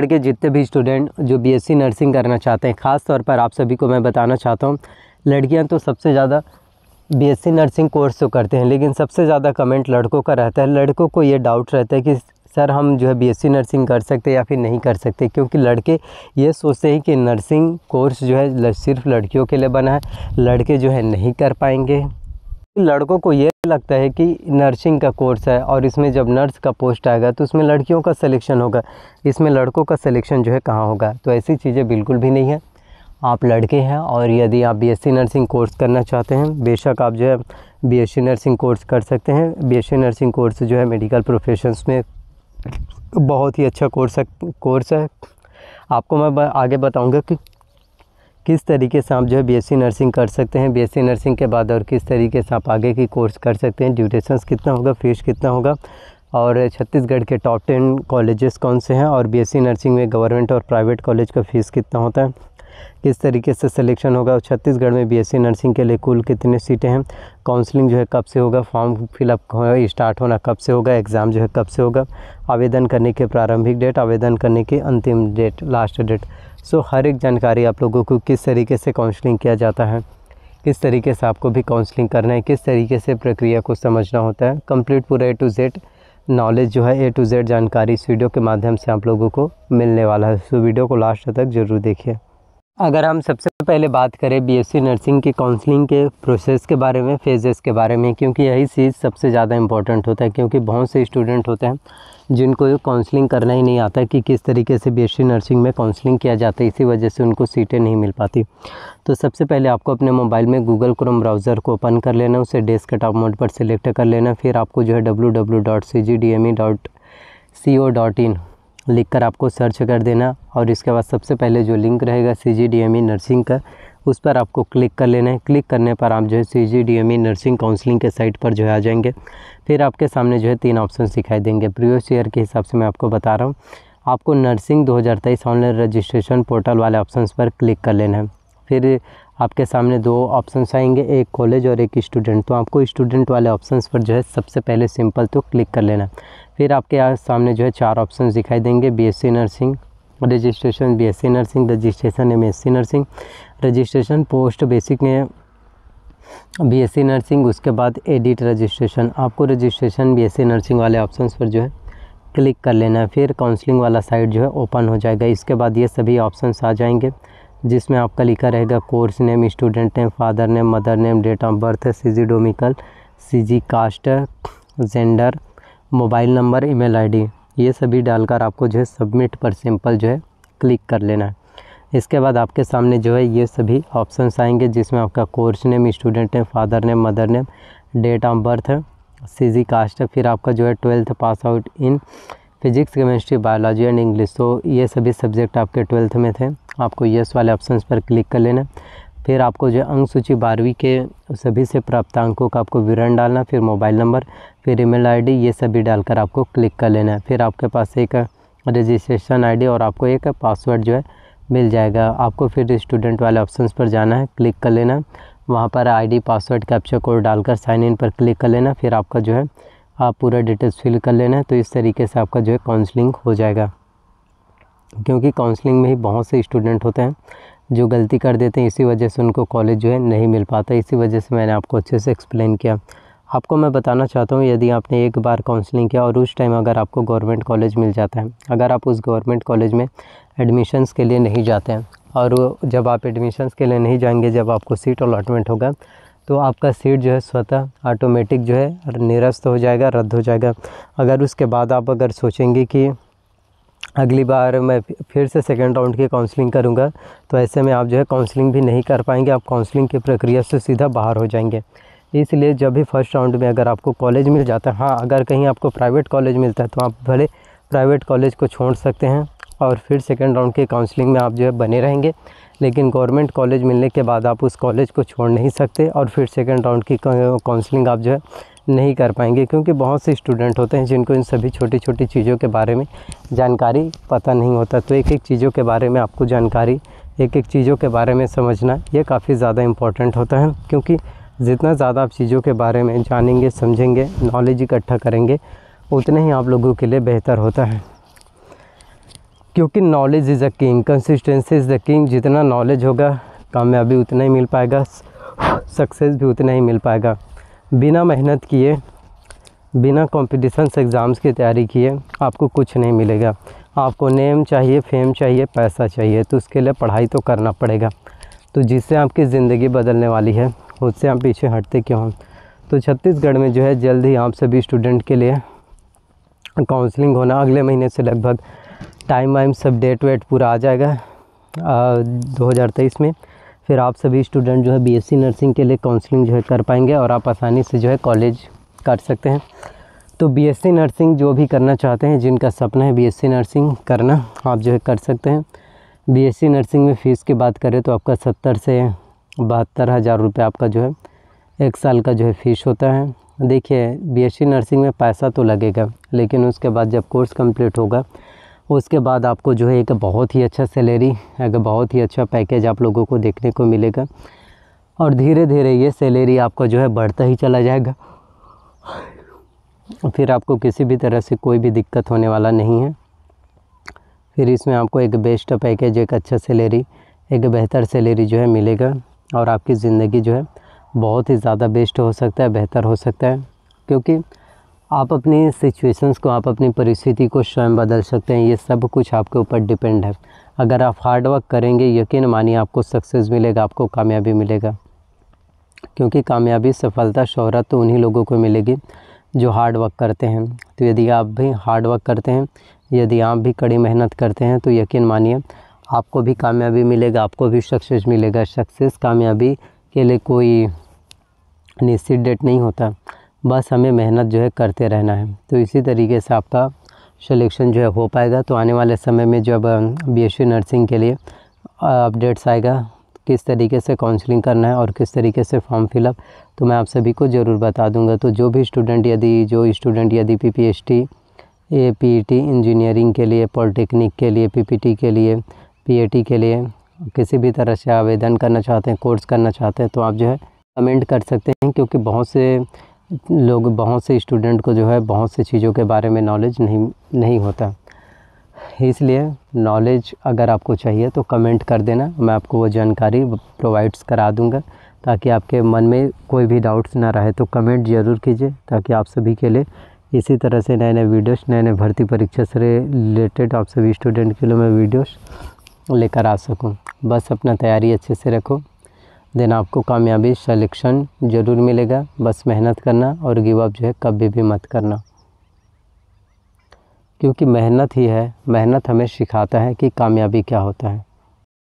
के जितने भी स्टूडेंट जो बीएससी नर्सिंग करना चाहते हैं ख़ास तौर पर आप सभी को मैं बताना चाहता हूँ लड़कियाँ तो सबसे ज़्यादा बीएससी नर्सिंग कोर्स तो करते हैं लेकिन सबसे ज़्यादा कमेंट लड़कों का रहता है लड़कों को ये डाउट रहता है कि सर हम जो है बीएससी नर्सिंग कर सकते हैं या फिर नहीं कर सकते क्योंकि लड़के ये सोचते हैं कि नर्सिंग कोर्स जो है सिर्फ लड़कियों के लिए बना है लड़के जो है नहीं कर पाएंगे लड़कों को ये लगता है कि नर्सिंग का कोर्स है और इसमें जब नर्स का पोस्ट आएगा तो उसमें लड़कियों का सिलेक्शन होगा इसमें लड़कों का सिलेक्शन जो है कहाँ होगा तो ऐसी चीज़ें बिल्कुल भी नहीं है आप लड़के हैं और यदि आप बीएससी नर्सिंग कोर्स करना चाहते हैं बेशक आप जो है बीएससी नर्सिंग कोर्स कर सकते हैं बीएससी नर्सिंग कोर्स जो है मेडिकल प्रोफेशंस में बहुत ही अच्छा कोर्स है कोर्स है आपको मैं आगे बताऊँगा कि किस तरीके से आप जो है बीएससी नर्सिंग कर सकते हैं बीएससी नर्सिंग के बाद और किस तरीके से आप आगे की कोर्स कर सकते हैं ड्यूरेशन कितना होगा फीस कितना होगा और छत्तीसगढ़ के टॉप टेन कॉलेजेस कौन से हैं और बीएससी नर्सिंग में गवर्नमेंट और प्राइवेट कॉलेज का फ़ीस कितना होता है किस तरीके से सिलेक्शन होगा छत्तीसगढ़ में बीएससी नर्सिंग के लिए कुल कितने सीटें हैं काउंसलिंग जो है कब से होगा फॉर्म फिलअप हो, स्टार्ट होना कब से होगा एग्ज़ाम जो है कब से होगा आवेदन करने के प्रारंभिक डेट आवेदन करने के अंतिम डेट लास्ट डेट सो हर एक जानकारी आप लोगों को किस तरीके से काउंसलिंग किया जाता है किस तरीके से आपको भी काउंसलिंग करना है किस तरीके से प्रक्रिया को समझना होता है कंप्लीट पूरा ए टू जेड नॉलेज जो है ए टू जेड जानकारी इस वीडियो के माध्यम से आप लोगों को मिलने वाला है सो वीडियो को लास्ट तक ज़रूर देखिए अगर हम सबसे पहले बात करें बीएससी नर्सिंग की काउंसलिंग के प्रोसेस के बारे में फेजेस के बारे में क्योंकि यही चीज़ सबसे ज़्यादा इम्पॉर्टेंट होता है क्योंकि बहुत से स्टूडेंट होते हैं जिनको काउंसलिंग करना ही नहीं आता कि किस तरीके से बीएससी नर्सिंग में काउंसलिंग किया जाता है इसी वजह से उनको सीटें नहीं मिल पाती तो सबसे पहले आपको अपने मोबाइल में गूगल क्रोम ब्राउज़र को ओपन कर लेना उसे डेस्क मोड पर सिलेक्ट कर लेना फिर आपको जो है W W dot C G D M E dot C O dot in लिख कर आपको सर्च कर देना और इसके बाद सबसे पहले जो लिंक रहेगा C G D M E nursing का उस पर आपको क्लिक कर लेना है क्लिक करने पर आप जो है C G D M E nursing counselling के साइट पर जो है आ जाएंगे फिर आपके सामने जो है तीन ऑप्शन दिखाई देंगे प्रीवियस ईयर के हिसाब से मैं आपको बता रहा हूँ आपको नर्सिंग दो हज़ार तेईस ऑनलाइन रजिस्ट्रेशन पोर्टल वाले ऑप्शन पर क्लिक कर लेना है फिर आपके सामने दो ऑप्शन आएंगे एक कॉलेज और एक स्टूडेंट तो आपको स्टूडेंट वाले ऑप्शन पर जो है सबसे पहले सिंपल तो क्लिक कर लेना है फिर आपके यहाँ सामने जो है चार ऑप्शन दिखाई देंगे C nursing registration C nursing registration C nursing registration post basic में सी नर्सिंग उसके बाद एडिट रजिस्ट्रेशन आपको रजिस्ट्रेशन सी नर्सिंग वाले ऑप्शन पर जो है क्लिक कर लेना है फिर काउंसलिंग वाला साइट जो है ओपन हो जाएगा इसके बाद ये सभी ऑप्शन आ जाएंगे जिसमें आपका लिखा रहेगा course name student name father name mother name date of birth CG domicile CG caste gender mobile number email ID ये सभी डालकर आपको जो है सबमिट पर सिंपल जो है क्लिक कर लेना है इसके बाद आपके सामने जो है ये सभी ऑप्शंस आएंगे जिसमें आपका course name student name father name mother name date of birth C caste है फिर आपका जो है twelfth pass out in physics chemistry biology and English तो ये सभी सब्जेक्ट आपके ट्वेल्थ में थे आपको येस वाले ऑप्शन पर क्लिक कर लेना है फिर आपको जो अंक सूची बारहवीं के सभी से प्राप्त अंकों का आपको विवरण डालना फिर मोबाइल नंबर फिर ईमेल आईडी ये सभी डालकर आपको क्लिक कर लेना है फिर आपके पास एक रजिस्ट्रेशन आईडी और आपको एक पासवर्ड जो है मिल जाएगा आपको फिर स्टूडेंट वाले ऑप्शन पर जाना है क्लिक कर लेना वहाँ पर आईडी पासवर्ड कैप्चर कोड डालकर साइन इन पर क्लिक कर लेना फिर आपका जो है आप पूरा डिटेल्स फिल कर लेना है तो इस तरीके से आपका जो है काउंसलिंग हो जाएगा क्योंकि काउंसलिंग में ही बहुत से स्टूडेंट होते हैं जो गलती कर देते हैं इसी वजह से उनको कॉलेज जो है नहीं मिल पाता इसी वजह से मैंने आपको अच्छे से एक्सप्लेन किया आपको मैं बताना चाहता हूँ यदि आपने एक बार काउंसलिंग किया और उस टाइम अगर आपको गवर्नमेंट कॉलेज मिल जाता है अगर आप उस गवर्नमेंट कॉलेज में एडमिशन्स के लिए नहीं जाते हैं और जब आप एडमिशन्स के लिए नहीं जाएंगे जब आपको सीट अलाटमेंट होगा तो आपका सीट जो है स्वतः ऑटोमेटिक जो है निरस्त हो जाएगा रद्द हो जाएगा अगर उसके बाद आप अगर सोचेंगे कि अगली बार मैं फिर से सेकेंड राउंड की काउंसलिंग करूँगा तो ऐसे में आप जो है काउंसलिंग भी नहीं कर पाएंगे आप काउंसलिंग की प्रक्रिया से सीधा बाहर हो जाएंगे इसलिए जब भी फर्स्ट राउंड में अगर आपको कॉलेज मिल जाता है हाँ अगर कहीं आपको प्राइवेट कॉलेज मिलता है तो आप भले प्राइवेट कॉलेज को छोड़ सकते हैं और फिर सेकेंड राउंड की काउंसलिंग में आप जो है बने रहेंगे लेकिन गवर्नमेंट कॉलेज मिलने के बाद आप उस कॉलेज को छोड़ नहीं सकते और फिर सेकेंड राउंड की काउंसलिंग आप जो है नहीं कर पाएंगे क्योंकि बहुत से स्टूडेंट होते हैं जिनको इन सभी छोटी छोटी चीज़ों के बारे में जानकारी पता नहीं होता तो एक एक चीज़ों के बारे में आपको जानकारी एक एक चीज़ों के बारे में समझना ये काफ़ी ज़्यादा इम्पॉर्टेंट होता है क्योंकि जितना ज़्यादा आप चीज़ों के बारे में जानेंगे समझेंगे नॉलेज इकट्ठा करेंगे उतने ही आप लोगों के लिए बेहतर होता है क्योंकि knowledge is a king consistency is the king जितना नॉलेज होगा कामयाबी उतना ही मिल पाएगा सक्सेस भी उतना ही मिल पाएगा बिना मेहनत किए बिना कॉम्पिटिशन एग्ज़ाम्स की तैयारी किए आपको कुछ नहीं मिलेगा आपको नेम चाहिए फेम चाहिए पैसा चाहिए तो उसके लिए पढ़ाई तो करना पड़ेगा तो जिससे आपकी ज़िंदगी बदलने वाली है उससे आप पीछे हटते क्यों हैं तो छत्तीसगढ़ में जो है जल्द ही आप सभी स्टूडेंट के लिए काउंसलिंग होना अगले महीने से लगभग टाइम वाइम सब डेट वेट पूरा आ जाएगा दो हज़ार तेईस में फिर आप सभी स्टूडेंट जो है बीएससी नर्सिंग के लिए काउंसलिंग जो है कर पाएंगे और आप आसानी से जो है कॉलेज कर सकते हैं तो बीएससी नर्सिंग जो भी करना चाहते हैं जिनका सपना है बीएससी नर्सिंग करना आप जो है कर सकते हैं बीएससी नर्सिंग में फ़ीस की बात करें तो आपका सत्तर से बहत्तर हज़ार रुपये आपका जो है एक साल का जो है फ़ीस होता है देखिए बी नर्सिंग में पैसा तो लगेगा लेकिन उसके बाद जब कोर्स कम्प्लीट होगा उसके बाद आपको जो है एक बहुत ही अच्छा सैलरी एक बहुत ही अच्छा पैकेज आप लोगों को देखने को मिलेगा और धीरे धीरे ये सैलरी आपका जो है बढ़ता ही चला जाएगा फिर आपको किसी भी तरह से कोई भी दिक्कत होने वाला नहीं है फिर इसमें आपको एक बेस्ट पैकेज एक अच्छा सैलरी एक बेहतर सैलरी जो है मिलेगा और आपकी ज़िंदगी जो है बहुत ही ज़्यादा बेस्ट हो सकता है बेहतर हो सकता है क्योंकि आप अपनी सिचुएशंस को आप अपनी परिस्थिति को स्वयं बदल सकते हैं ये सब कुछ आपके ऊपर डिपेंड है अगर आप हार्ड वर्क करेंगे यकीन मानिए आपको सक्सेस मिलेगा आपको कामयाबी मिलेगा क्योंकि कामयाबी सफलता शहरत तो उन्हीं लोगों को मिलेगी जो हार्ड वर्क करते हैं तो यदि आप भी हार्ड वर्क करते हैं यदि आप भी कड़ी मेहनत करते हैं तो यकीन मानिए आपको भी कामयाबी मिलेगा आपको भी सक्सेस मिलेगा सक्सेस कामयाबी के लिए कोई निश्चित डेट नहीं होता बस हमें मेहनत जो है करते रहना है तो इसी तरीके से आपका सिलेक्शन जो है हो पाएगा तो आने वाले समय में जब बी नर्सिंग के लिए अपडेट्स आएगा किस तरीके से काउंसलिंग करना है और किस तरीके से फॉर्म फिलअप तो मैं आप सभी को ज़रूर बता दूंगा तो जो भी स्टूडेंट यदि जो स्टूडेंट यदि P P H T A P T engineering के लिए पॉलिटेक्निक के लिए पी पी टी के लिए पी ए टी के लिए किसी भी तरह से आवेदन करना चाहते हैं कोर्स करना चाहते हैं तो आप जो है कमेंट कर सकते हैं क्योंकि बहुत से लोग बहुत से स्टूडेंट को जो है बहुत से चीज़ों के बारे में नॉलेज नहीं नहीं होता इसलिए नॉलेज अगर आपको चाहिए तो कमेंट कर देना मैं आपको वो जानकारी प्रोवाइड्स करा दूँगा ताकि आपके मन में कोई भी डाउट्स ना रहे तो कमेंट ज़रूर कीजिए ताकि आप सभी के लिए इसी तरह से नए नए वीडियोस नए नए भर्ती परीक्षा से रिलेटेड आप सभी स्टूडेंट के लिए मैं वीडियोस लेकर आ सकूं बस अपना तैयारी अच्छे से रखो देन आपको कामयाबी सलेक्शन ज़रूर मिलेगा बस मेहनत करना और गिव अप जो है कभी भी मत करना क्योंकि मेहनत ही है मेहनत हमें सिखाता है कि कामयाबी क्या होता है